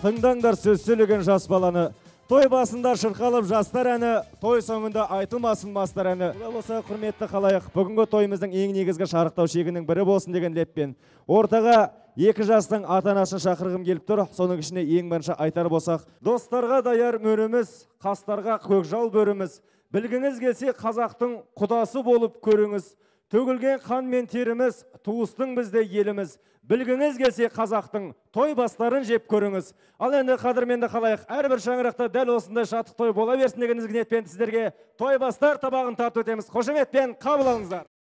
тыңдаңдар сөз сөйлеген жас баланы той басында шырқалып жастар әні той соңында айтылмасын мастар әні олай болса құрметті халайық бүгінгі тойымыздың ең негізгі шарықтау шегінің бірі болсын деген леппен ортаға екі жастың ата анасын шақырғым келіп тұр соның ішінде ең бірінші айтар болсақ достарға даяр мөріміз қастарға көкжал бөріміз білгіңіз келсе қазақтың құдасы болып көріңіз төгілген қан мен теріміз туыстың бізде еліміз білгіңіз келсе қазақтың той бастарын жеп көріңіз ал енді қадірменді халайық әрбір шаңырақта дәл осындай шаттық той бола берсін деген ізгі ниетпен сіздерге той бастар табағын тарту етеміз қошеметпен қабыл алыңыздар